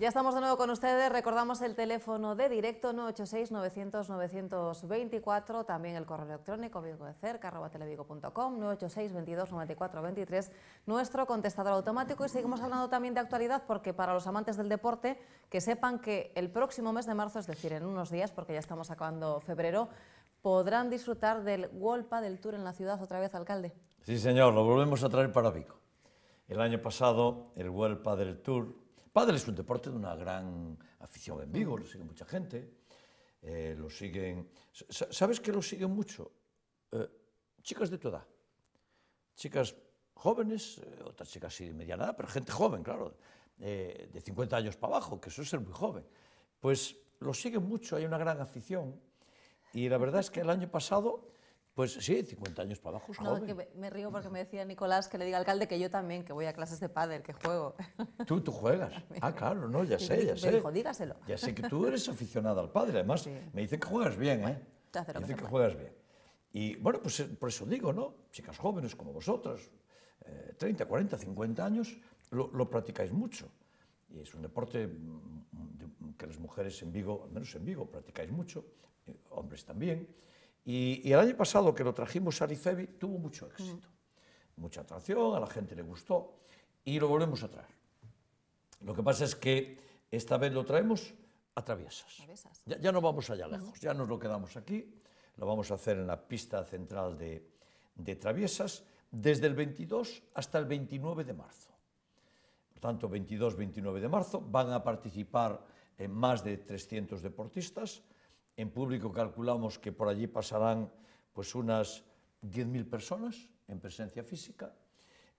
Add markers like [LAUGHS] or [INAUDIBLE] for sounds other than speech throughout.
Ya estamos de nuevo con ustedes. Recordamos el teléfono de directo 986-900-924, también el correo electrónico vigo de cerca, 986-22-94-23, nuestro contestador automático. Y seguimos hablando también de actualidad porque para los amantes del deporte, que sepan que el próximo mes de marzo, es decir, en unos días, porque ya estamos acabando febrero, podrán disfrutar del Wolpa del Tour en la ciudad otra vez, alcalde. Sí, señor, lo volvemos a traer para Vico. El año pasado, el Huelpa del Tour Padel es un deporte de una gran afición en vivo, lo sigue mucha gente. Eh, lo siguen. ¿Sabes que lo siguen mucho? Eh, chicas de tu edad. Chicas jóvenes, eh, otras chicas así de mediana edad, pero gente joven, claro, de 50 años para abajo, que eso es ser muy joven. Pues lo siguen mucho, hay una gran afición. Y la verdad es que el año pasado pues sí, 50 años para abajo, es no, me, río porque me decía Nicolás que le diga al alcalde que yo también, que voy a clases de padre, que juego. [LAUGHS] Tú, tú juegas. Ah, claro, no, ya sé, ya me sé. Dijo, dígaselo. Ya sé que tú eres aficionada al padre, además me dice que juegas bien, ¿eh? me dicen que juegas bien. Y bueno, pues eh, por eso digo, ¿no? Chicas jóvenes como vosotras, 30, 40, 50 años, lo, lo practicáis mucho. Y es un deporte mm, que las mujeres en Vigo, al menos en Vigo, practicáis mucho, eh, hombres también. Y, el año pasado que lo trajimos a Arifebi tuvo mucho éxito, mm. mucha atracción, a la gente le gustó y lo volvemos a traer. Lo que pasa es que esta vez lo traemos a traviesas. Ya, no vamos allá lejos, ya nos lo quedamos aquí, lo vamos a hacer en la pista central de, de traviesas desde el 22 hasta el 29 de marzo. Por tanto, 22-29 de marzo van a participar eh, más de 300 deportistas en público calculamos que por allí pasarán pues unas 10.000 personas en presencia física,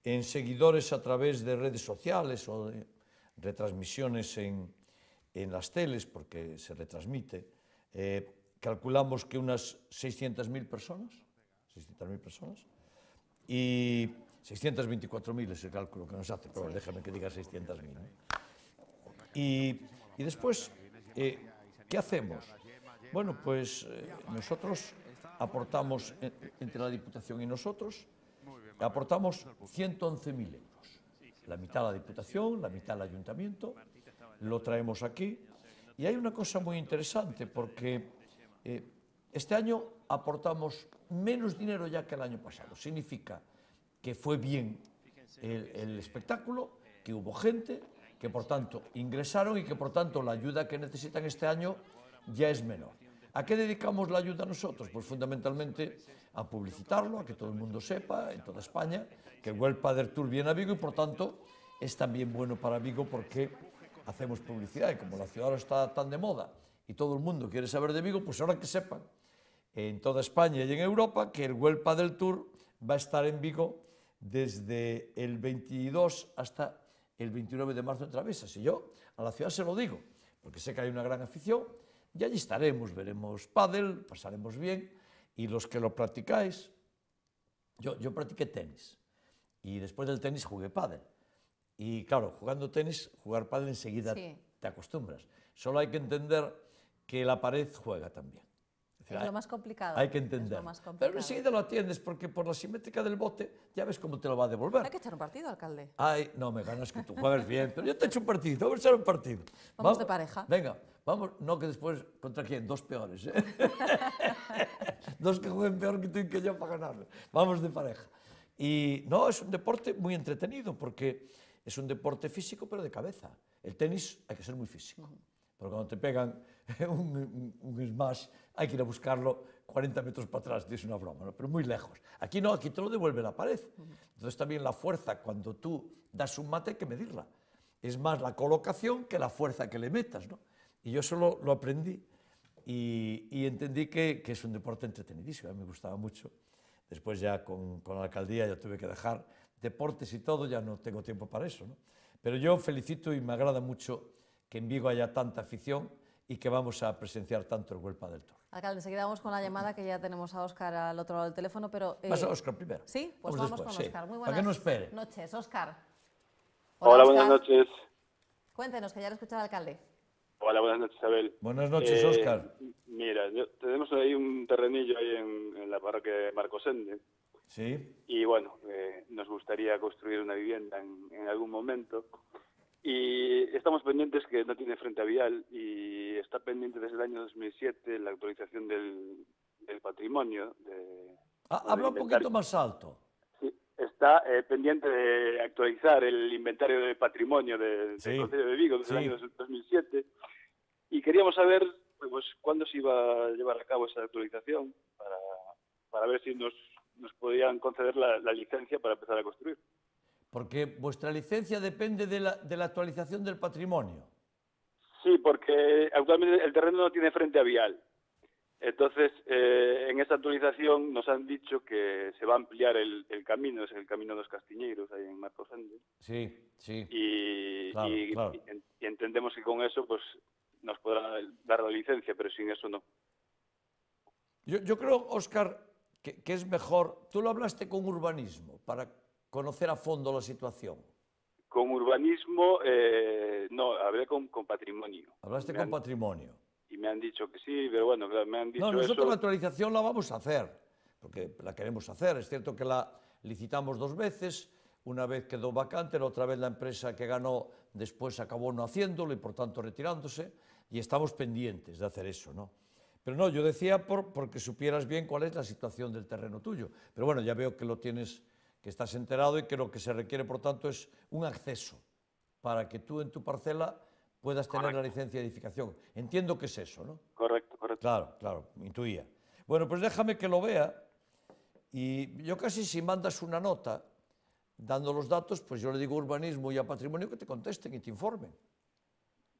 en seguidores a través de redes sociales o de retransmisiones en, las teles, porque se retransmite, eh, calculamos que unas 600.000 personas, 600.000 personas, y 624.000 es el cálculo que nos hace, pero déjame que diga 600.000. Y, después, eh, ¿qué hacemos? Bueno, pues eh, nosotros aportamos, entre la Diputación y nosotros, aportamos 111.000 euros. La mitad la Diputación, la mitad el Ayuntamiento, lo traemos aquí. Y hay una cosa muy interesante, porque eh, este año aportamos menos dinero ya que el año pasado. Significa que fue bien el espectáculo, que hubo gente, que por tanto ingresaron y que por tanto la ayuda que necesitan este año ya es menor. ¿A qué dedicamos la ayuda nosotros? Pues fundamentalmente a publicitarlo, a que todo el mundo sepa en toda España que el del Tour viene a Vigo y por tanto es también bueno para Vigo porque hacemos publicidad y como la ciudad ahora está tan de moda y todo el mundo quiere saber de Vigo, pues ahora que sepan en toda España y en Europa que el Huelpa del Tour va a estar en Vigo desde el 22 hasta el 29 de marzo en Travesas. Y yo a la ciudad se lo digo, porque sé que hay una gran afición y allí estaremos, veremos pádel, pasaremos bien. Y los que lo practicáis, yo, yo practiqué tenis. Y después del tenis jugué pádel. Y claro, jugando tenis, jugar pádel enseguida te acostumbras. Solo hay que entender que la pared juega también es lo más complicado. Hay que entender. Pero enseguida lo atiendes porque por la simétrica del bote ya ves cómo te lo va a devolver. Hay que echar un partido, alcalde. Ay, no, me ganas que tú juegas bien. Pero yo te echo un partido, vamos a echar un partido. Vamos, de pareja. Venga, vamos, no que después, ¿contra quién? Dos peores. ¿eh? [LAUGHS] Dos que jueguen peor que tú y que yo para ganar. Vamos de pareja. Y no, es un deporte muy entretenido porque es un deporte físico pero de cabeza. El tenis hay que ser muy físico. Porque cuando te pegan [LAUGHS] un, un smash, hay que ir a buscarlo 40 metros para atrás, es una broma, pero muy lejos. Aquí no, aquí te lo devuelve la pared. Entonces también la fuerza, cuando tú das un mate, hay que medirla. Es más la colocación que la fuerza que le metas. ¿no? Y yo solo lo, aprendí y, entendí que, que, es un deporte entretenidísimo, a mí me gustaba mucho. Después ya con, con, la alcaldía ya tuve que dejar deportes y todo, ya no tengo tiempo para eso. ¿no? Pero yo felicito y me agrada mucho que en Vigo haya tanta afición y que vamos a presenciar tanto el Huelpa del Toro. Alcalde, ah, enseguida vamos con la llamada que ya tenemos a Óscar al otro lado del teléfono, pero... Eh... ¿Vas a Óscar primero? Sí, pues vamos, con Óscar. Muy buenas no espere? noches, Óscar. Hola, buenas noches. Cuéntenos, que ya lo escucha el alcalde. Hola, buenas noches, Isabel. Buenas noches, Oscar. Eh, Óscar. Mira, tenemos ahí un terrenillo ahí en, la parroquia de Marcosende. Sí. Y bueno, eh, nos gustaría construir una vivienda en algún momento. Y estamos pendientes que no tiene frente a vial y está pendiente desde el año 2007 la actualización del, patrimonio. De, ah, habla un poquito más alto. Sí, está eh, pendiente de actualizar el inventario de patrimonio del Consejo de Vigo desde el año 2007 y queríamos saber pues, cuándo se iba a llevar a cabo esa actualización para, para ver si nos, nos podían conceder la licencia para empezar a construir. Porque vuestra licencia depende de la, actualización del patrimonio. Sí, porque actualmente el terreno no tiene frente a vial. Entonces, eh, en esta actualización nos han dicho que se va a ampliar el, camino, es el camino de los Castiñeiros, ahí en Marcos Sánchez. Sí, sí. Y, entendemos que con eso pues nos podrá dar la licencia, pero sin eso no. Yo, creo, Oscar, que, es mejor. Tú lo hablaste con urbanismo para conocer a fondo la situación. Con urbanismo, eh, no, hablé con, con patrimonio. Hablaste con patrimonio. Y me han dicho que sí, pero bueno, me han dicho. No, nosotros la actualización la vamos a hacer, porque la queremos hacer. Es cierto que la licitamos dos veces, una vez quedó vacante, la otra vez la empresa que ganó después acabó no haciéndolo y por tanto retirándose, y estamos pendientes de hacer eso, ¿no? Pero no, yo decía por, porque supieras bien cuál es la situación del terreno tuyo. Pero bueno, ya veo que lo tienes que estás enterado y que lo que se requiere, por tanto, es un acceso para que tú en tu parcela puedas tener la licencia de edificación. Entiendo que es eso, ¿no? Correcto, correcto. Claro, claro, intuía. Bueno, pues déjame que lo vea y yo casi si mandas una nota dando los datos, pues yo le digo urbanismo y a patrimonio que te contesten y te informen.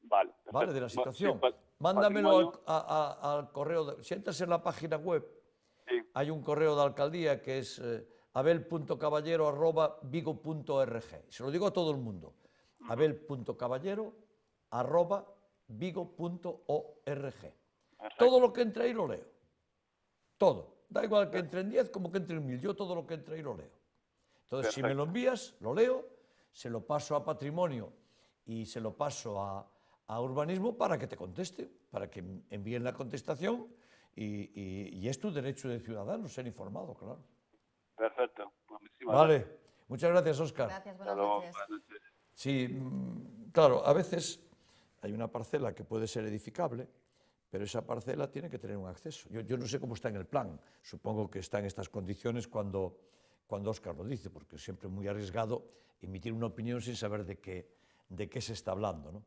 Vale. Vale, de la situación. Mándamelo al, correo, de, si entras en la página web, hay un correo de alcaldía que es... Eh, abel.caballero.vigo.org. Se lo digo a todo el mundo. abel.caballero.vigo.org. Todo lo que entre ahí lo leo. Todo. Da igual que entre en 10 como que entre en 1000. Yo todo lo que entre ahí lo leo. Entonces, si me lo envías, lo leo, se lo paso a patrimonio y se lo paso a, urbanismo para que te conteste, para que envíen la contestación y, y es tu derecho de ciudadano ser informado, claro. Perfecto. Pues vale. Muchas gracias, Oscar. Gracias, buenas, noches. Sí, mm, claro, a veces hay una parcela que puede ser edificable, pero esa parcela tiene que tener un acceso. Yo, yo no sé cómo está en el plan. Supongo que está en estas condiciones cuando, cuando Oscar lo dice, porque es siempre muy arriesgado emitir una opinión sin saber de qué, de qué se está hablando. ¿no?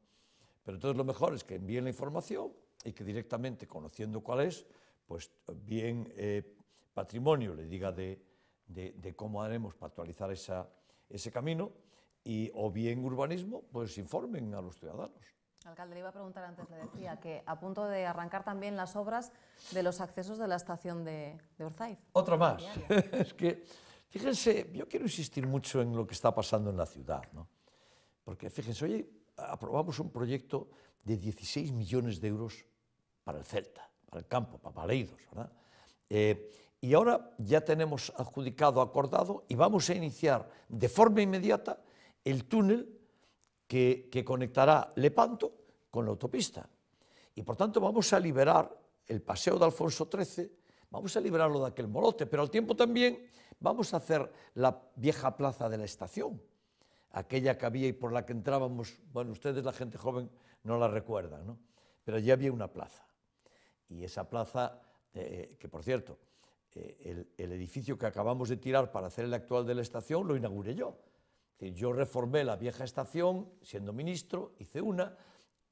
Pero entonces lo mejor es que envíen la información y que directamente, conociendo cuál es, pues bien eh, patrimonio le diga de, de, cómo haremos para actualizar esa, ese camino y o bien urbanismo, pues informen a los ciudadanos. Alcalde, le iba a preguntar antes, le decía que a punto de arrancar también las obras de los accesos de la estación de, de Orzaiz. Otra más. [LAUGHS] es que, fíjense, yo quiero insistir mucho en lo que está pasando en la ciudad, ¿no? Porque fíjense, hoy aprobamos un proyecto de 16 millones de euros para el Celta, para el campo, para Paleidos, ¿verdad? Eh, y ahora ya tenemos adjudicado, acordado, y vamos a iniciar de forma inmediata el túnel que, conectará Lepanto con la autopista. Y por tanto vamos a liberar el paseo de Alfonso XIII, vamos a liberarlo de aquel molote, pero al tiempo también vamos a hacer la vieja plaza de la estación, aquella que había y por la que entrábamos, bueno, ustedes la gente joven no la recuerdan, ¿no? Pero ya había una plaza. Y esa plaza, eh, que por cierto, eh, el, edificio que acabamos de tirar para hacer el actual de la estación lo inauguré yo. yo reformé la vieja estación siendo ministro, hice una,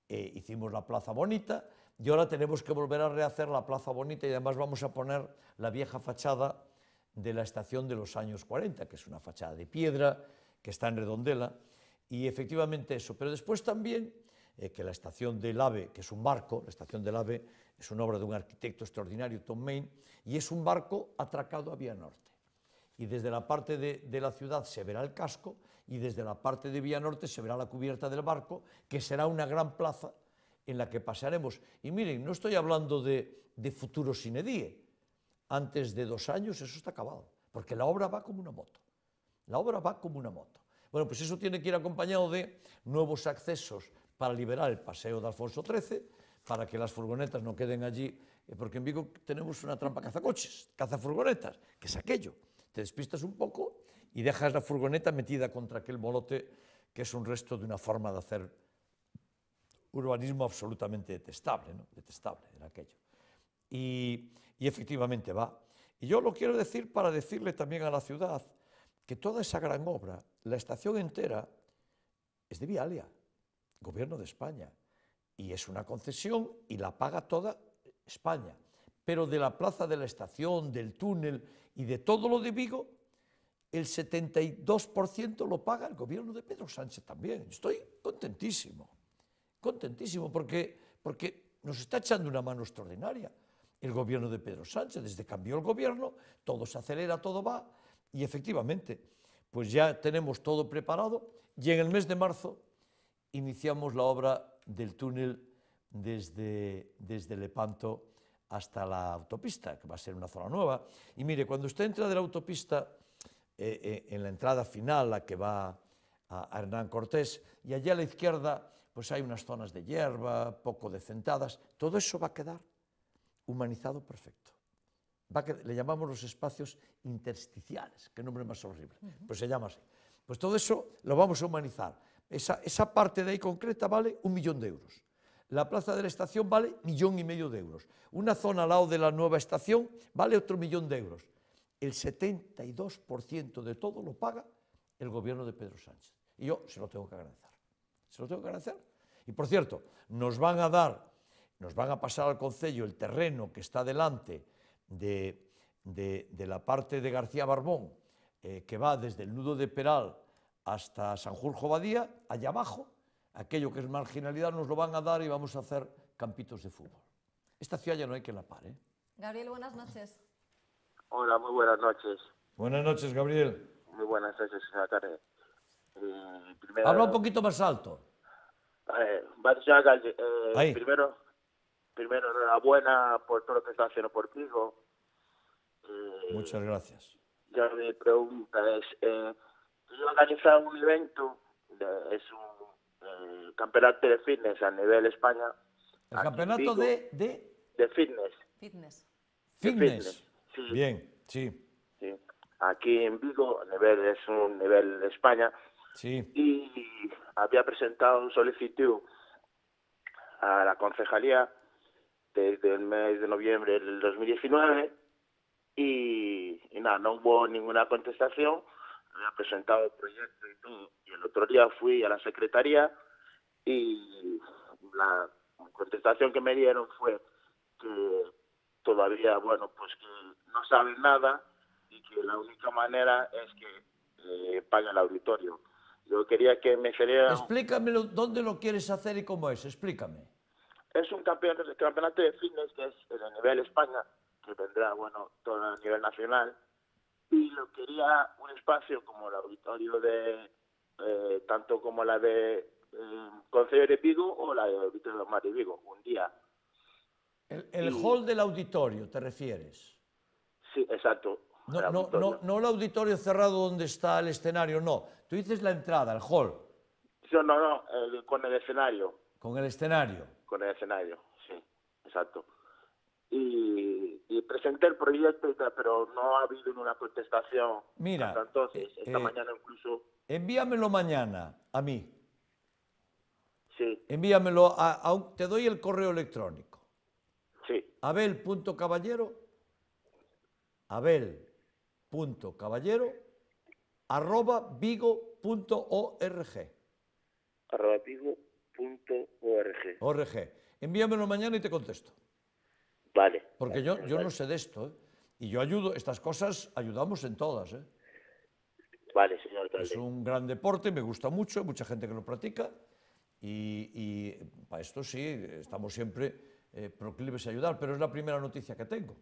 eh, hicimos la Plaza Bonita y ahora tenemos que volver a rehacer la Plaza Bonita y además vamos a poner la vieja fachada de la estación de los años 40, que es una fachada de piedra que está en redondela y efectivamente eso. Pero después también eh, que la estación del AVE, que es un barco, la estación del AVE es una obra de un arquitecto extraordinario, Tom Main, y es un barco atracado a Vía Norte. Y desde la parte de, la ciudad se verá el casco y desde la parte de Vía Norte se verá la cubierta del barco, que será una gran plaza en la que pasaremos. Y miren, no estoy hablando de, de futuro sinedie. Antes de dos años eso está acabado, porque la obra va como una moto. La obra va como una moto. Bueno, pues eso tiene que ir acompañado de nuevos accesos para liberar el paseo de Alfonso XIII, para que las furgonetas no queden allí, eh, porque en Vigo tenemos una trampa cazacoches, cazafurgonetas, que es aquello. Te despistas un poco y dejas la furgoneta metida contra aquel bolote, que es un resto de una forma de hacer urbanismo absolutamente detestable, ¿no? detestable en aquello. Y, y efectivamente va. Y yo lo quiero decir para decirle también a la ciudad que toda esa gran obra, la estación entera, es de Vialia gobierno de España. Y es una concesión y la paga toda España. Pero de la plaza de la estación, del túnel y de todo lo de Vigo, el 72% lo paga el gobierno de Pedro Sánchez también. Estoy contentísimo, contentísimo, porque, porque nos está echando una mano extraordinaria el gobierno de Pedro Sánchez. Desde que cambió el gobierno, todo se acelera, todo va, y efectivamente, pues ya tenemos todo preparado, y en el mes de marzo iniciamos la obra del túnel desde, desde Lepanto hasta la autopista, que va a ser una zona nueva. Y mire, cuando usted entra de la autopista, eh, eh, en la entrada final, la que va a, Hernán Cortés, y allá a la izquierda pues hay unas zonas de hierba, poco decentadas, todo eso va a quedar humanizado perfecto. le llamamos los espacios intersticiales, qué nombre más horrible, pues se llama así. Pues todo eso lo vamos a humanizar. Esa, parte de ahí concreta vale un millón de euros. La plaza de la estación vale millón y medio de euros. Una zona al lado de la nueva estación vale otro millón de euros. El 72% de todo lo paga el gobierno de Pedro Sánchez. Y yo se lo tengo que agradecer. Se lo tengo que agradecer. Y por cierto, nos van a dar, nos van a pasar al Concello el terreno que está delante de, la parte de García Barbón, eh, que va desde el nudo de Peral hasta San Sanjurjo Badía, allá abajo, aquello que es marginalidad nos lo van a dar y vamos a hacer campitos de fútbol. Esta ciudad ya no hay que la pare. ¿eh? Gabriel, buenas noches. Hola, muy buenas noches. Buenas noches, Gabriel. Muy buenas noches, señora tarde. Eh, Habla un poquito más alto. Eh, eh primero, primero, enhorabuena por todo lo que está haciendo por ti. Eh, Muchas gracias. Ya me pregunta es, organizado un evento, es un campeonato de fitness a nivel España. El campeonato de, de... fitness. Fitness. Fitness. Bien, sí. Aquí en Vigo, a nivel, es un nivel de España. Y había presentado un solicitud a la concejalía desde el mes de noviembre del 2019 y, y nada, no hubo ninguna contestación había presentado el proyecto y todo. Y el otro día fui a la secretaría y la contestación que me dieron fue que todavía, bueno, pues que no saben nada y que la única manera es que eh, paguen el auditorio. Yo quería que me sería... Explícame dónde lo quieres hacer y cómo es, explícame. Es un campeonato, campeonato de fitness que es el nivel España, que vendrá, bueno, todo a nivel nacional y lo quería un espacio como el auditorio de, eh, tanto como la de eh, de Vigo o la de auditorio de Mar de Vigo, un día. El, el hall del auditorio, ¿te refieres? Sí, exacto. No, el no, no, no el auditorio cerrado donde está el escenario, no. Tú dices la entrada, el hall. Yo no, no, con el escenario. Con el escenario. Con el escenario, sí, exacto y, presenté el proyecto pero no ha habido una contestación. Mira, hasta entonces, eh, esta eh, mañana incluso. Envíamelo mañana a mí. Sí. Envíamelo a, te doy el correo electrónico. Sí. Abel.caballero. Abel.caballero arroba vigo.org. Arroba vigo.org. Envíamelo mañana y te contesto. Vale. Porque yo, no sé de esto, ¿eh? Y yo ayudo, estas cosas ayudamos en todas, ¿eh? Vale, señor. Es un gran deporte, me gusta mucho, hay mucha gente que lo practica. Y, para esto sí, estamos siempre eh, proclives a ayudar, pero es la primera noticia que tengo.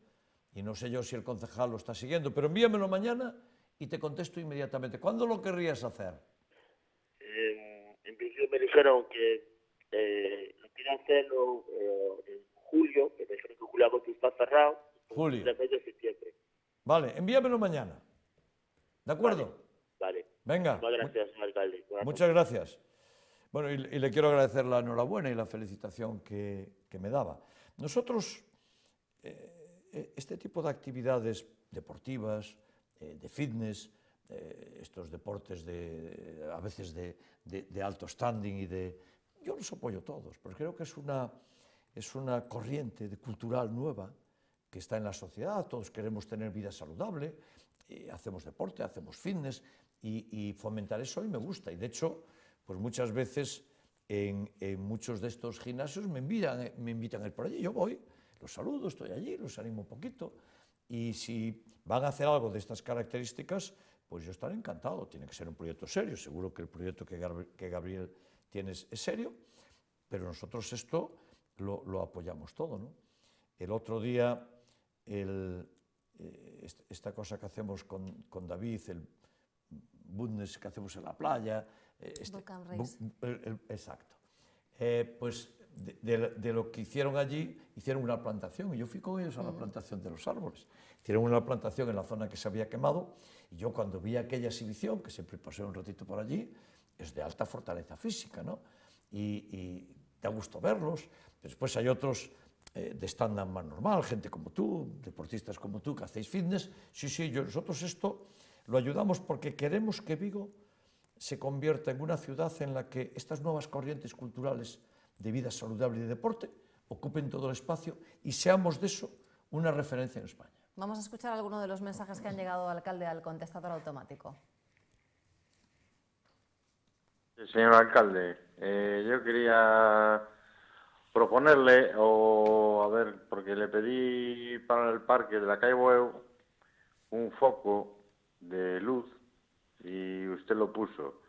Y no sé yo si el concejal lo está siguiendo, pero envíamelo mañana y te contesto inmediatamente. ¿Cuándo lo querrías hacer? en principio me dijeron que eh, hacerlo julio, que me currículum que está cerrado, julio. el mes de septiembre. Vale, envíamelo mañana. ¿De acuerdo? Vale. Venga. Muchas gracias, alcalde. muchas gracias. Bueno, y, le quiero agradecer la enhorabuena y la felicitación que, me daba. Nosotros, eh, eh, este tipo de actividades deportivas, eh, de fitness, estos deportes de, a veces de, de alto standing y de... Yo los apoyo todos, porque creo que es una es una corriente de cultural nueva que está en la sociedad, todos queremos tener vida saludable, eh, hacemos deporte, hacemos fitness y, fomentar eso hoy me gusta. Y de hecho, pues muchas veces en, muchos de estos gimnasios me invitan, eh, me invitan por allí, yo voy, los saludo, estoy allí, los animo un poquito. Y si van a hacer algo de estas características, pues yo estaré encantado. Tiene que ser un proyecto serio, seguro que el proyecto que, Gabriel tienes es serio, pero nosotros esto lo, apoyamos todo. ¿no? El otro día, eh, esta cosa que hacemos con, David, el Bundes que hacemos en la playa, eh, este, exacto. Eh, pues de, lo que hicieron allí, hicieron una plantación, y yo fui con ellos a la plantación de los árboles. Hicieron una plantación en la zona que se había quemado, y yo cuando vi aquella exhibición, que siempre pasé un ratito por allí, es de alta fortaleza física, ¿no? Y, y da gusto verlos. Después hay otros eh, de estándar más normal, gente como tú, deportistas como tú que hacéis fitness. Sí, sí, nosotros esto lo ayudamos porque queremos que Vigo se convierta en una ciudad en la que estas nuevas corrientes culturales de vida saludable y deporte ocupen todo el espacio y seamos de eso una referencia en España. Vamos a escuchar algunos de los mensajes que han llegado al alcalde al contestador automático señor alcalde. Eh, yo quería proponerle, o a ver, porque le pedí para el parque de la calle Bueu un foco de luz y usted lo puso.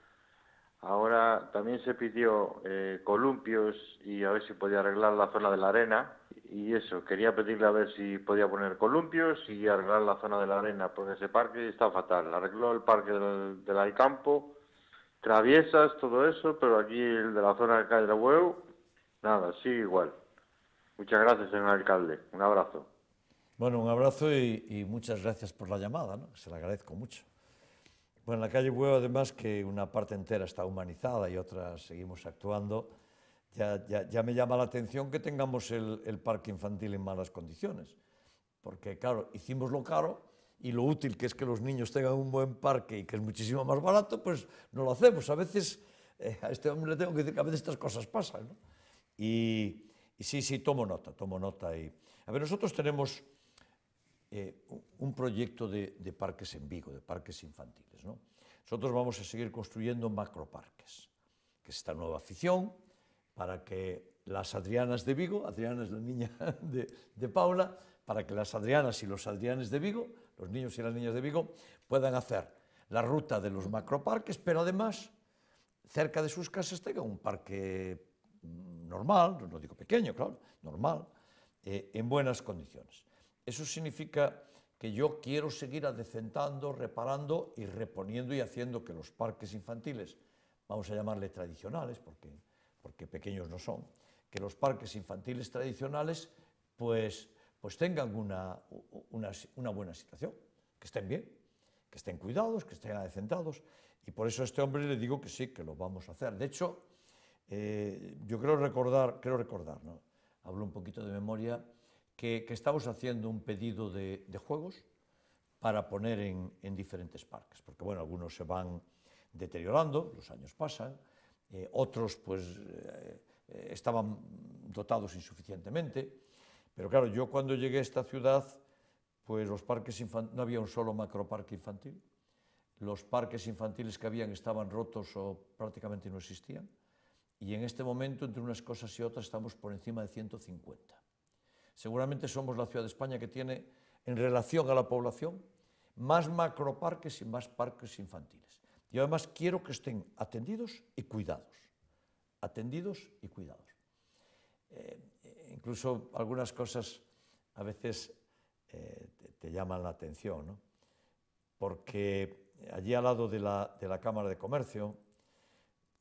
Ahora también se pidió eh, columpios y a ver si podía arreglar la zona de la arena. Y eso, quería pedirle a ver si podía poner columpios y arreglar la zona de la arena, porque ese parque está fatal. Arregló el parque del, del Alcampo traviesas, todo eso, pero aquí el de la zona de Calle de Huevo, nada, sigue igual. Muchas gracias, señor alcalde. Un abrazo. Bueno, un abrazo y, muchas gracias por la llamada, ¿no? se la agradezco mucho. Bueno, la calle Huevo, además, que una parte entera está humanizada y otra seguimos actuando, ya, ya, ya me llama la atención que tengamos el, el parque infantil en malas condiciones. Porque, claro, hicimos lo caro y lo útil que es que los niños tengan un buen parque y que es muchísimo más barato, pues no lo hacemos. A veces, eh, a este hombre le tengo que decir que a veces estas cosas pasan. Y, sí, sí, tomo nota, tomo nota. Y, a ver, nosotros tenemos eh, un proyecto de, parques en Vigo, de parques infantiles. Nosotros vamos a seguir construyendo macroparques, que es esta nueva afición, para que las Adrianas de Vigo, Adriana es la niña [LAUGHS] de, de Paula, para que las Adrianas y los Adrianes de Vigo los niños y las niñas de Vigo puedan hacer la ruta de los macroparques, pero además cerca de sus casas tenga un parque mm, normal, no digo pequeño, claro, normal, eh, en buenas condiciones. Eso significa que yo quiero seguir adecentando, reparando y reponiendo y haciendo que los parques infantiles, vamos a llamarle tradicionales, porque, porque pequeños no son, que los parques infantiles tradicionales pues pues tengan una, buena situación, que estén bien, que estén cuidados, que estén adecentados. Y por eso a este hombre le digo que sí, que lo vamos a hacer. De hecho, eh, yo creo recordar, recordar, hablo un poquito de memoria, que, estamos haciendo un pedido de, juegos para poner en, diferentes parques, porque bueno, algunos se van deteriorando, los años pasan, eh, otros pues eh, estaban dotados insuficientemente, pero claro, yo cuando llegué a esta ciudad, pues los parques infantiles, no había un solo macroparque infantil, los parques infantiles que habían estaban rotos o prácticamente no existían, y en este momento, entre unas cosas y otras, estamos por encima de 150. Seguramente somos la ciudad de España que tiene, en relación a la población, más macroparques y más parques infantiles. Y además quiero que estén atendidos y cuidados. Atendidos y cuidados. Eh, incluso algunas cosas a veces eh, te, llaman la atención, porque allí al lado de la, Cámara de Comercio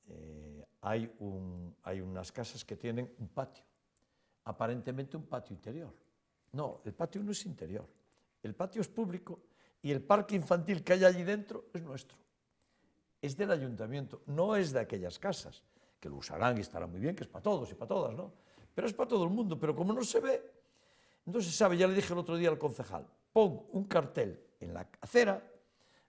eh, hay, unas casas que tienen un patio, aparentemente un patio interior. No, el patio no es interior, el patio es público y el parque infantil que hay allí dentro es nuestro. Es del ayuntamiento, no es de aquellas casas, que lo usarán y estarán muy bien, que es para todos y para todas, ¿no? Pero es para todo el mundo, pero como no se ve, entonces sabe. Ya le dije el otro día al concejal, pon un cartel en la acera,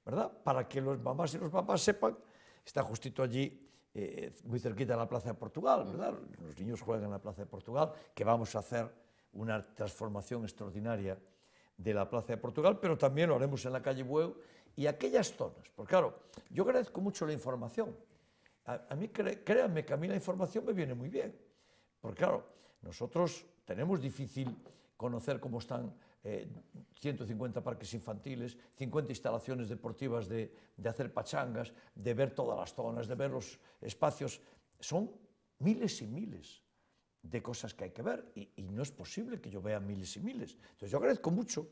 ¿verdad? Para que los mamás y los papás sepan, está justito allí, eh, muy cerquita de la Plaza de Portugal, ¿verdad? Los niños juegan en la Plaza de Portugal, que vamos a hacer una transformación extraordinaria de la Plaza de Portugal, pero también lo haremos en la calle Bueu y aquellas zonas. Porque claro, yo agradezco mucho la información. A, mí, créanme que a mí la información me viene muy bien. Porque claro, nosotros tenemos difícil conocer cómo están 150 eh, parques infantiles, 50 instalaciones deportivas de, hacer pachangas, de ver todas las zonas, de ver los espacios. Son miles y miles de cosas que hay que ver y, no es posible que yo vea miles y miles. Entonces yo agradezco mucho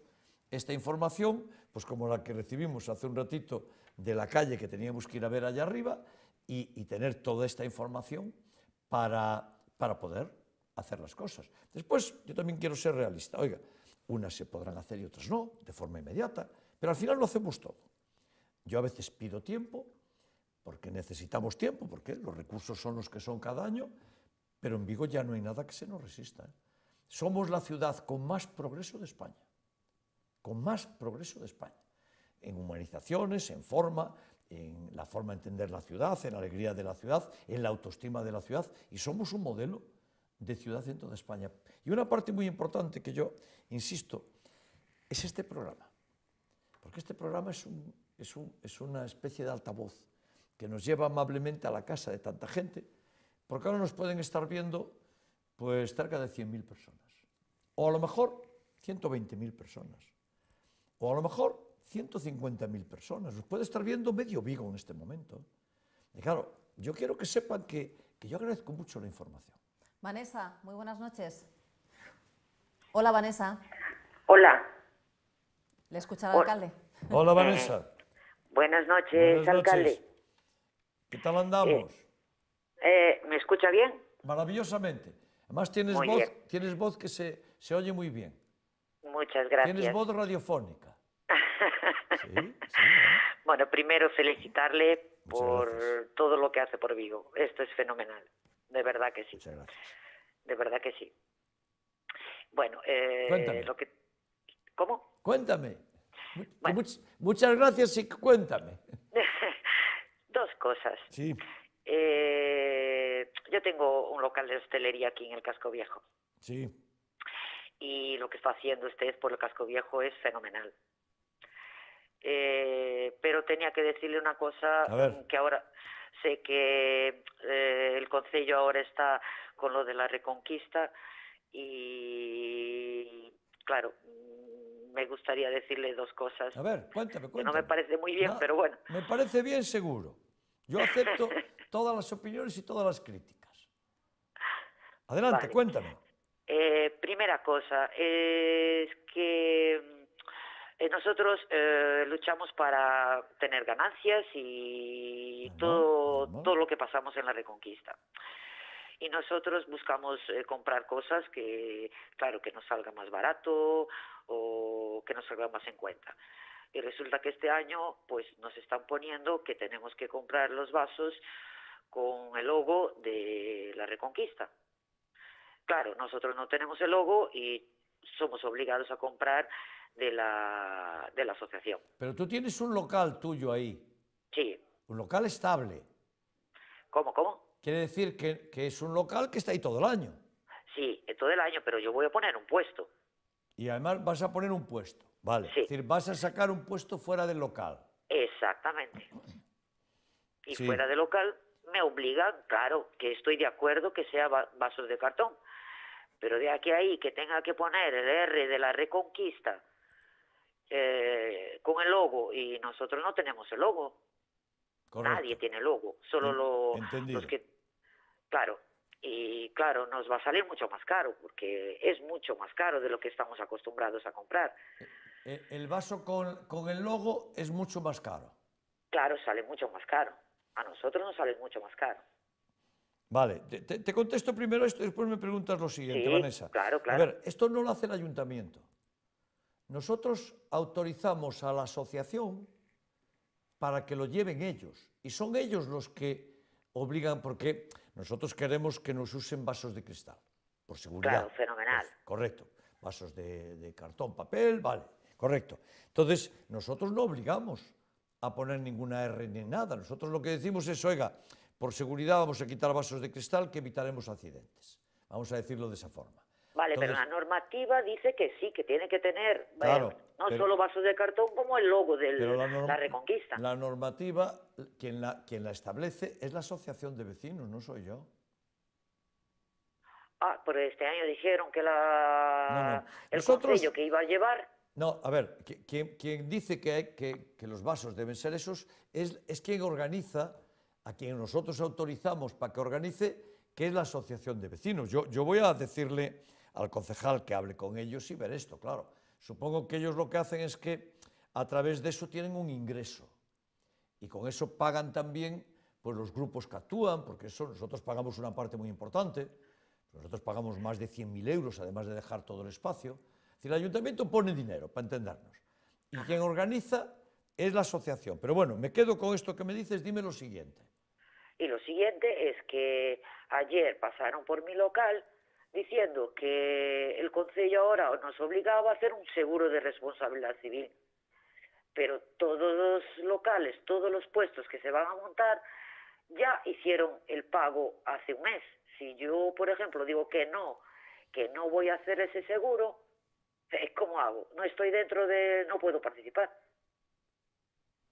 esta información, pues como la que recibimos hace un ratito de la calle que teníamos que ir a ver allá arriba y tener toda esta información para para poder hacer las cosas. Después, yo también quiero ser realista. Oiga, unas se podrán hacer y otras no, de forma inmediata, pero al final lo hacemos todo. Yo a veces pido tiempo, porque necesitamos tiempo, porque los recursos son los que son cada año, pero en Vigo ya no hay nada que se nos resista. ¿eh? Somos la ciudad con más progreso de España, con más progreso de España, en humanizaciones, en forma, en la forma de entender la ciudad, en la alegría de la ciudad, en la autoestima de la ciudad, y somos un modelo de ciudad en toda España. Y una parte muy importante que yo insisto es este programa, porque este programa es, una especie de altavoz que nos lleva amablemente a la casa de tanta gente, porque ahora nos pueden estar viendo pues cerca de 100.000 personas, o a lo mejor 120.000 personas, o a lo mejor 150.000 personas. los puede estar viendo medio Vigo en este momento. Y claro, yo quiero que sepan que, que yo agradezco mucho la información. Vanessa, muy buenas noches. Hola, Vanessa. Hola. Le escucha al alcalde. Hola, Vanessa. [LAUGHS] buenas, noches, alcalde. ¿Qué tal andamos? Eh, eh, ¿Me escucha bien? Maravillosamente. Además, tienes, voz, tienes voz que se, se oye muy bien. Muchas gracias. Tienes voz radiofónica bueno, primero felicitarle por todo lo que hace por Vigo. Esto es fenomenal. De verdad que sí. De verdad que sí. Bueno, eh, lo que... ¿Cómo? Cuéntame. muchas gracias y cuéntame. [LAUGHS] Dos cosas. Sí. Eh, yo tengo un local de hostelería aquí en el Casco Viejo. Sí. Y lo que está haciendo usted por el Casco Viejo es fenomenal. Eh, pero tenía que decirle una cosa mm, que ahora sé que eh, el Concello ahora está con lo de la Reconquista y claro, mm, me gustaría decirle dos cosas. A ver, cuéntame, cuéntame. no me parece muy bien, pero bueno. Me parece bien seguro. Yo acepto [LAUGHS] todas las opiniones y todas las críticas. Adelante, cuéntame. Eh, primera cosa, es que mm, eh, nosotros eh, luchamos para tener ganancias y todo, todo lo que pasamos en la Reconquista. Y nosotros buscamos eh, comprar cosas que, claro, que nos salga más barato o que nos salga más en cuenta. Y resulta que este año, pues nos están poniendo que tenemos que comprar los vasos con el logo de la Reconquista. Claro, nosotros no tenemos el logo y somos obligados a comprar de la, asociación. Pero tú tienes un local tuyo ahí. Sí. Un local estable. ¿Cómo, cómo? Quiere decir que, es un local que está ahí todo el año. Sí, eh, todo el año, pero yo voy a poner un puesto. Y además vas a poner un puesto, vale. Es decir, vas a sacar un puesto fuera del local. Exactamente. Y fuera del local me obligan, claro, que estoy de acuerdo que sea vasos de cartón. Pero de aquí a ahí que tenga que poner el R de la Reconquista eh, con el logo y nosotros no tenemos el logo. Nadie tiene logo, solo lo, los que... Claro, y claro, nos va a salir mucho más caro porque es mucho más caro de lo que estamos acostumbrados a comprar. E, e, el, vaso con, el logo es mucho más caro. Claro, sale mucho más caro. A nosotros nos sale mucho más caro. Vale, te, contesto primero esto después me preguntas lo siguiente, Vanessa. Claro, claro. A ver, esto no lo hace el ayuntamiento. Nosotros autorizamos a la asociación para que lo lleven ellos. Y son ellos los que obligan, porque nosotros queremos que nos usen vasos de cristal, por seguridad. Claro, fenomenal. Pues, correcto. Vasos de, de cartón, papel, vale, correcto. Entonces, nosotros no obligamos a poner ninguna R ni nada. Nosotros lo que decimos es, oiga, por seguridad vamos a quitar vasos de cristal que evitaremos accidentes. Vamos a decirlo de esa forma. Vale, pero la normativa dice que sí, que tiene que tener no solo vasos de cartón como el logo de la, Reconquista. La normativa, quien la, quien la establece es la Asociación de Vecinos, no soy yo. Ah, pero este año dijeron que la, el Nosotros, que iba a llevar... No, a ver, quien, dice que, los vasos deben ser esos es, es quien organiza, a quien nosotros autorizamos para que organice, que es la Asociación de Vecinos. Yo, yo voy a decirle al concejal que hable con ellos y ver esto, claro. Supongo que ellos lo que hacen es que a través de eso tienen un ingreso y con eso pagan también pues, los grupos que actúan, porque eso nosotros pagamos una parte muy importante, nosotros pagamos más de 100.000 euros, además de dejar todo el espacio. Es decir, el ayuntamiento pone dinero, para entendernos. Y quien organiza es la asociación. Pero bueno, me quedo con esto que me dices, dime lo siguiente. Y lo siguiente es que ayer pasaron por mi local que el Consejo ahora nos obligaba a hacer un seguro de responsabilidad civil, pero todos los locales, todos los puestos que se van a montar, ya hicieron el pago hace un mes. Si yo, por ejemplo, digo que no, que no voy a hacer ese seguro, ¿eh? ¿cómo hago? No estoy dentro de, no puedo participar.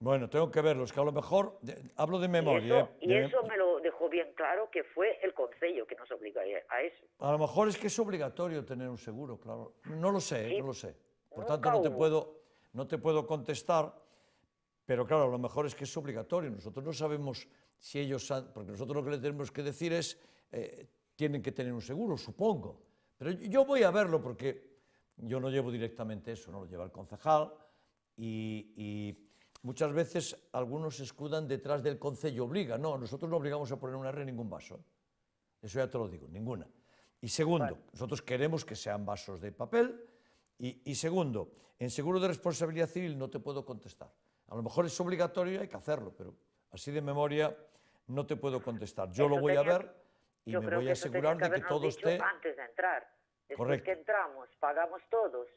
Bueno, tengo que verlos, que a lo mejor hablo de memoria. ¿eh? Y eso, me lo dejó bien claro que fue el Consejo que nos obligó a eso. A lo mejor es que es obligatorio tener un seguro, claro. No lo sé, ¿eh? no lo sé. Por tanto, no te, puedo, no te puedo contestar, pero claro, a lo mejor es que es obligatorio. Nosotros no sabemos si ellos porque nosotros lo que le tenemos que decir es, eh, tienen que tener un seguro, supongo. Pero yo voy a verlo porque yo no llevo directamente eso, no lo lleva el concejal y, y Muchas veces algunos escudan detrás del concello obliga. No, nosotros no obligamos a poner una red en ningún vaso. Eso ya te lo digo, ninguna. Y segundo, nosotros queremos que sean vasos de papel. Y, segundo, en seguro de responsabilidad civil no te puedo contestar. A lo mejor es obligatorio y hay que hacerlo, pero así de memoria no te puedo contestar. Yo lo voy a ver y me voy a asegurar que de que todo esté... Antes de entrar. Correcto. que entramos, pagamos todos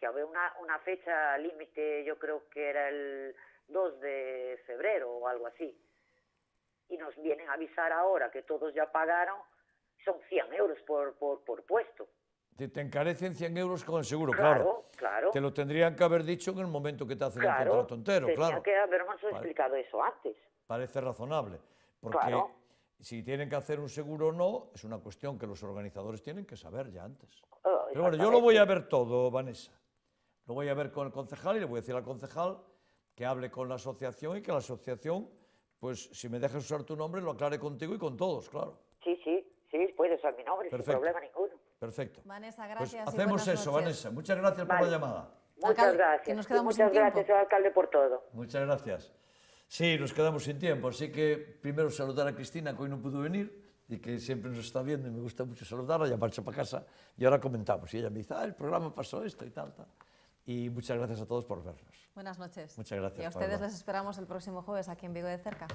que había una, fecha límite, yo creo que era el 2 de febrero o algo así. Y nos vienen a avisar ahora que todos ya pagaron, son 100 euros por, por, puesto. Te, te, encarecen 100 euros con el seguro, claro, claro, Te lo tendrían que haber dicho en el momento que te hacen el contrato entero, claro. que habernos vale. explicado eso antes. Parece razonable, porque si tienen que hacer un seguro o no, es una cuestión que los organizadores tienen que saber ya antes. Oh, Pero bueno, yo lo voy a ver todo, Vanessa. Lo voy a ver con el concejal y le voy a decir al concejal que hable con la asociación y que la asociación, pues si me dejas usar tu nombre, lo aclare contigo y con todos, claro. Sí, sí, sí, puedes usar mi nombre, Perfecto. sin problema ninguno. Perfecto. Vanessa, pues gracias. hacemos eso, Vanessa. Muchas gracias por la llamada. Muchas gracias. nos quedamos muchas gracias al alcalde por todo. Muchas gracias. Sí, nos quedamos sin tiempo, así que primero saludar a Cristina, que hoy no pudo venir y que siempre nos está viendo y me gusta mucho saludarla, ya marcha para casa y ahora comentamos. Y ella me dice, ah, el programa pasó esto y tal, tal y muchas gracias a todos por vernos. Buenas noches. Muchas gracias. Y a ustedes les esperamos el próximo jueves aquí en Vigo de Cerca.